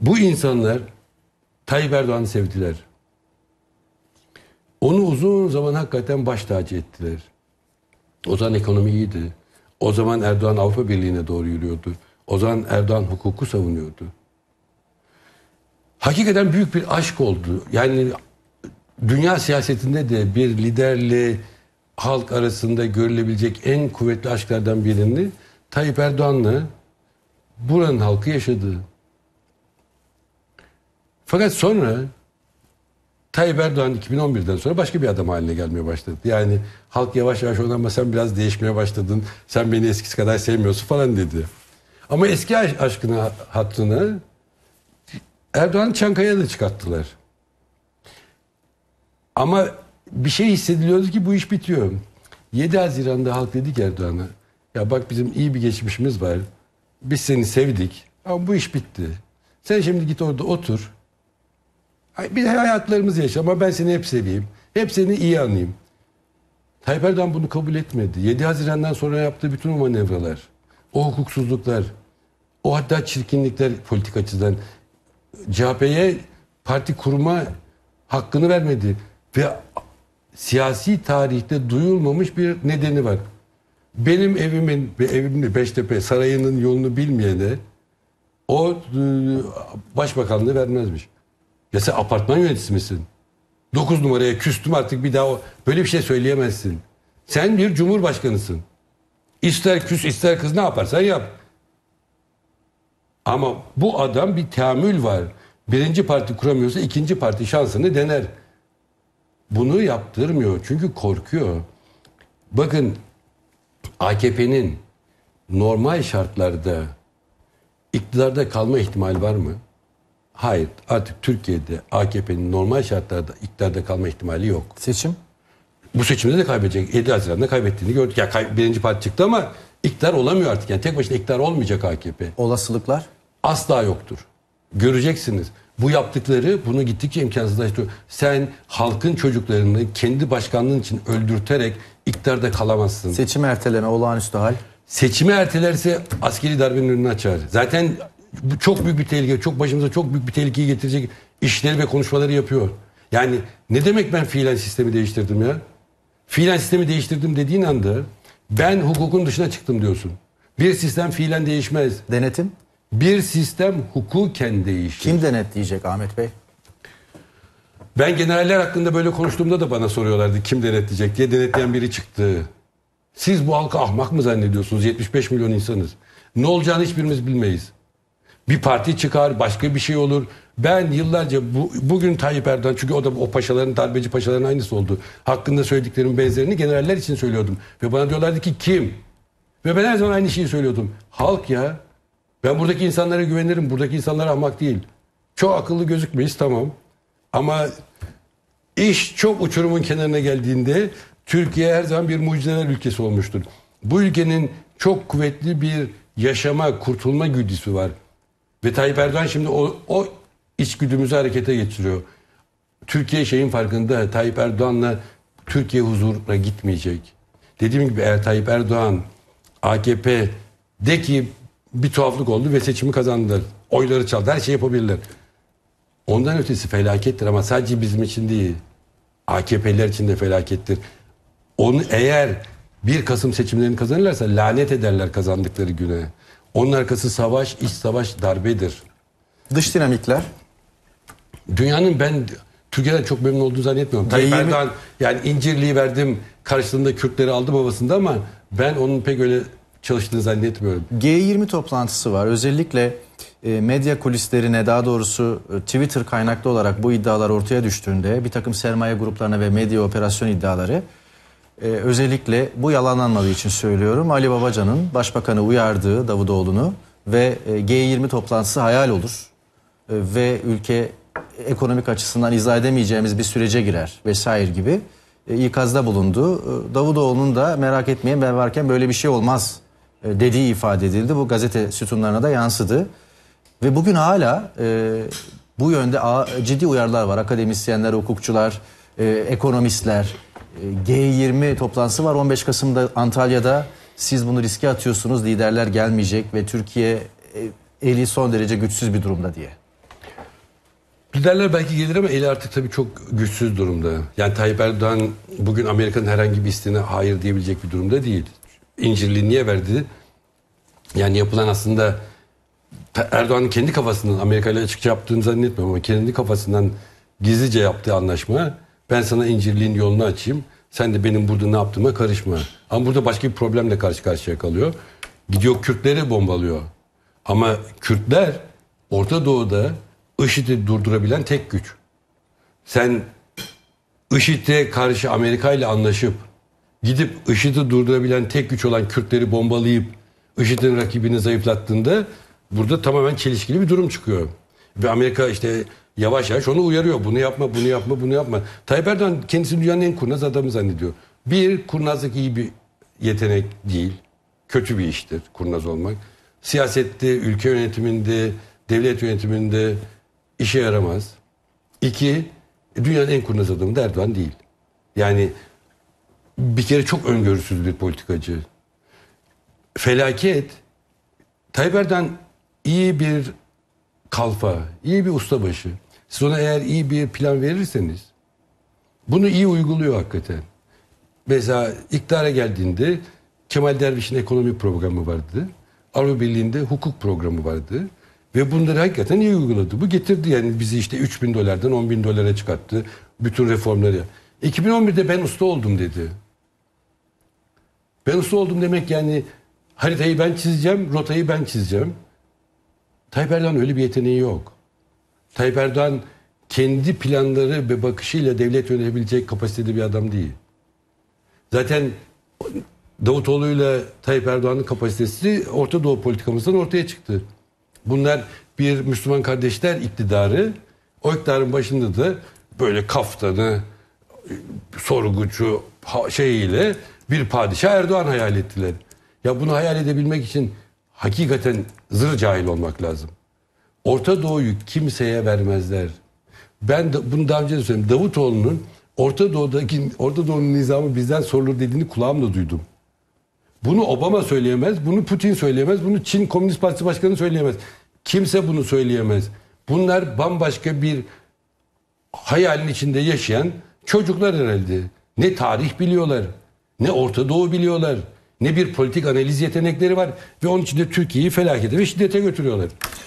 Bu insanlar Tayyip Erdoğan'ı sevdiler. Onu uzun zaman hakikaten baş tacı ettiler. O zaman ekonomi iyiydi. O zaman Erdoğan Avrupa Birliği'ne doğru yürüyordu. O zaman Erdoğan hukuku savunuyordu. Hakikaten büyük bir aşk oldu. Yani dünya siyasetinde de bir liderle halk arasında görülebilecek en kuvvetli aşklardan birini Tayyip Erdoğan'la buranın halkı yaşadı. Fakat sonra Tayyip Erdoğan 2011'den sonra başka bir adam haline gelmeye başladı. Yani halk yavaş yavaş ona sen biraz değişmeye başladın. Sen beni eskisi kadar sevmiyorsun falan dedi. Ama eski aşkını hattını Erdoğan Çankaya da çıkarttılar. Ama bir şey hissediliyordu ki bu iş bitiyor. 7 Haziran'da halk dedi ki Erdoğan'a ya bak bizim iyi bir geçmişimiz var. Biz seni sevdik ama bu iş bitti. Sen şimdi git orada otur. Bir hayatlarımız yaşa ama ben seni hep seveyim. Hep seni iyi anayım. Tayyip Erdoğan bunu kabul etmedi. 7 Haziran'dan sonra yaptığı bütün o manevralar, o hukuksuzluklar, o hatta çirkinlikler politik açıdan CHP'ye parti kurma hakkını vermedi. Ve siyasi tarihte duyulmamış bir nedeni var. Benim evimin ve evimde Beştepe sarayının yolunu bilmeyene o e, başbakanlığı vermezmiş. Ya sen apartman yöneticisi misin? 9 numaraya küstüm artık bir daha o- böyle bir şey söyleyemezsin. Sen bir cumhurbaşkanısın. İster küs ister kız ne yaparsan yap. Ama bu adam bir teamül var. Birinci parti kuramıyorsa ikinci parti şansını dener. Bunu yaptırmıyor çünkü korkuyor. Bakın AKP'nin normal şartlarda iktidarda kalma ihtimali var mı? Hayır. Artık Türkiye'de AKP'nin normal şartlarda iktidarda kalma ihtimali yok. Seçim? Bu seçimde de kaybedecek. 7 Haziran'da kaybettiğini gördük. Ya kay- birinci parti çıktı ama iktidar olamıyor artık. Yani tek başına iktidar olmayacak AKP. Olasılıklar? Asla yoktur. Göreceksiniz. Bu yaptıkları bunu gittikçe imkansızlaştırıyor. Sen halkın çocuklarını kendi başkanlığın için öldürterek iktidarda kalamazsın. Seçim erteleme olağanüstü hal. Seçimi ertelerse askeri darbenin önünü açar. Zaten bu çok büyük bir tehlike, çok başımıza çok büyük bir tehlikeyi getirecek işleri ve konuşmaları yapıyor. Yani ne demek ben fiilen sistemi değiştirdim ya? Fiilen sistemi değiştirdim dediğin anda ben hukukun dışına çıktım diyorsun. Bir sistem fiilen değişmez. Denetim? Bir sistem hukuken değişir. Kim denetleyecek Ahmet Bey? Ben generaller hakkında böyle konuştuğumda da bana soruyorlardı kim denetleyecek diye denetleyen biri çıktı. Siz bu halka ahmak mı zannediyorsunuz? 75 milyon insanız. Ne olacağını hiçbirimiz bilmeyiz. Bir parti çıkar, başka bir şey olur. Ben yıllarca bu, bugün Tayyip Erdoğan çünkü o da o paşaların darbeci paşaların aynısı oldu. Hakkında söylediklerimin benzerini generaller için söylüyordum. Ve bana diyorlardı ki kim? Ve ben her zaman aynı şeyi söylüyordum. Halk ya. Ben buradaki insanlara güvenirim. Buradaki insanlara ahmak değil. Çok akıllı gözükmeyiz tamam. Ama iş çok uçurumun kenarına geldiğinde Türkiye her zaman bir mucizeler ülkesi olmuştur. Bu ülkenin çok kuvvetli bir yaşama, kurtulma güdüsü var. Ve Tayyip Erdoğan şimdi o, o içgüdümüzü harekete geçiriyor. Türkiye şeyin farkında Tayyip Erdoğan'la Türkiye huzuruna gitmeyecek. Dediğim gibi eğer Tayyip Erdoğan AKP de ki bir tuhaflık oldu ve seçimi kazandılar. Oyları çaldı. Her şey yapabilirler. Ondan ötesi felakettir ama sadece bizim için değil. AKP'ler için de felakettir. Onu eğer 1 Kasım seçimlerini kazanırlarsa lanet ederler kazandıkları güne. Onun arkası savaş, iç savaş, darbedir. Dış dinamikler. Dünyanın ben Türkiye'den çok memnun olduğunu zannetmiyorum. Tayyip G20... Erdoğan yani incirliği verdim karşılığında Kürtleri aldı babasında ama ben onun pek öyle çalıştığını zannetmiyorum. G20 toplantısı var. Özellikle e, medya kulislerine daha doğrusu e, Twitter kaynaklı olarak bu iddialar ortaya düştüğünde bir takım sermaye gruplarına ve medya operasyon iddiaları ee, özellikle bu yalanlanmadığı için söylüyorum. Ali Babacan'ın başbakanı uyardığı Davutoğlu'nu ve e, G20 toplantısı hayal olur. E, ve ülke ekonomik açısından izah edemeyeceğimiz bir sürece girer vesaire gibi e, ikazda bulundu. E, Davutoğlu'nun da merak etmeyin ben varken böyle bir şey olmaz e, dediği ifade edildi. Bu gazete sütunlarına da yansıdı. Ve bugün hala e, bu yönde ciddi uyarılar var. Akademisyenler, hukukçular, e, ekonomistler. E, G20 toplantısı var 15 Kasım'da Antalya'da. Siz bunu riske atıyorsunuz liderler gelmeyecek ve Türkiye e, eli son derece güçsüz bir durumda diye. Liderler belki gelir ama eli artık tabii çok güçsüz durumda. Yani Tayyip Erdoğan bugün Amerika'nın herhangi bir isteğine hayır diyebilecek bir durumda değil. İncirli niye verdi? Yani yapılan aslında Erdoğan'ın kendi kafasından Amerika ile açıkça yaptığını zannetmiyorum ama kendi kafasından gizlice yaptığı anlaşma ben sana incirliğin yolunu açayım. Sen de benim burada ne yaptığıma karışma. Ama burada başka bir problemle karşı karşıya kalıyor. Gidiyor Kürtleri bombalıyor. Ama Kürtler Orta Doğu'da IŞİD'i durdurabilen tek güç. Sen IŞİD'e karşı Amerika ile anlaşıp gidip IŞİD'i durdurabilen tek güç olan Kürtleri bombalayıp IŞİD'in rakibini zayıflattığında burada tamamen çelişkili bir durum çıkıyor. Ve Amerika işte yavaş yavaş onu uyarıyor. Bunu yapma, bunu yapma, bunu yapma. Tayyip Erdoğan kendisini dünyanın en kurnaz adamı zannediyor. Bir, kurnazlık iyi bir yetenek değil. Kötü bir iştir kurnaz olmak. Siyasette, ülke yönetiminde, devlet yönetiminde işe yaramaz. İki, dünyanın en kurnaz adamı da Erdoğan değil. Yani bir kere çok öngörüsüz bir politikacı. Felaket. Tayyip Erdoğan iyi bir kalfa, iyi bir ustabaşı. Siz ona eğer iyi bir plan verirseniz bunu iyi uyguluyor hakikaten. Mesela iktidara geldiğinde Kemal Derviş'in ekonomi programı vardı. Avrupa Birliği'nde hukuk programı vardı. Ve bunları hakikaten iyi uyguladı. Bu getirdi yani bizi işte 3 bin dolardan 10 bin dolara çıkarttı. Bütün reformları. 2011'de ben usta oldum dedi. Ben usta oldum demek yani haritayı ben çizeceğim, rotayı ben çizeceğim. Tayyip Erdoğan öyle bir yeteneği yok. Tayyip Erdoğan kendi planları ve bakışıyla devlet yönetebilecek kapasitede bir adam değil. Zaten Davutoğlu ile Tayyip Erdoğan'ın kapasitesi Orta Doğu politikamızdan ortaya çıktı. Bunlar bir Müslüman kardeşler iktidarı. O iktidarın başında da böyle kaftanı, sorgucu şeyiyle bir padişah Erdoğan hayal ettiler. Ya bunu hayal edebilmek için hakikaten zır cahil olmak lazım. Orta Doğu'yu kimseye vermezler. Ben de, bunu daha önce de söyledim. Davutoğlu'nun Orta Doğu'daki Orta Doğu'nun nizamı bizden sorulur dediğini kulağımla duydum. Bunu Obama söyleyemez, bunu Putin söyleyemez, bunu Çin Komünist Partisi Başkanı söyleyemez. Kimse bunu söyleyemez. Bunlar bambaşka bir hayalin içinde yaşayan çocuklar herhalde. Ne tarih biliyorlar, ne Orta Doğu biliyorlar, ne bir politik analiz yetenekleri var ve onun içinde Türkiye'yi felakete ve şiddete götürüyorlar.